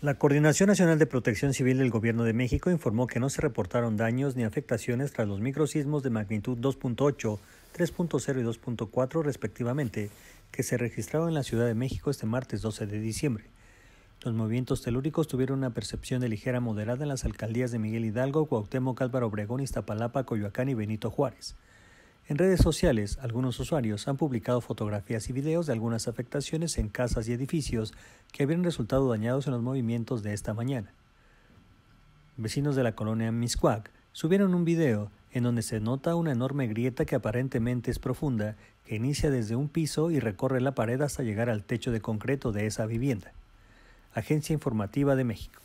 La Coordinación Nacional de Protección Civil del Gobierno de México informó que no se reportaron daños ni afectaciones tras los microsismos de magnitud 2.8, 3.0 y 2.4 respectivamente que se registraron en la Ciudad de México este martes 12 de diciembre. Los movimientos telúricos tuvieron una percepción de ligera moderada en las alcaldías de Miguel Hidalgo, Cuauhtémoc, Álvaro Obregón, Iztapalapa, Coyoacán y Benito Juárez. En redes sociales, algunos usuarios han publicado fotografías y videos de algunas afectaciones en casas y edificios que habían resultado dañados en los movimientos de esta mañana. Vecinos de la colonia Miscuac subieron un video en donde se nota una enorme grieta que aparentemente es profunda, que inicia desde un piso y recorre la pared hasta llegar al techo de concreto de esa vivienda. Agencia Informativa de México.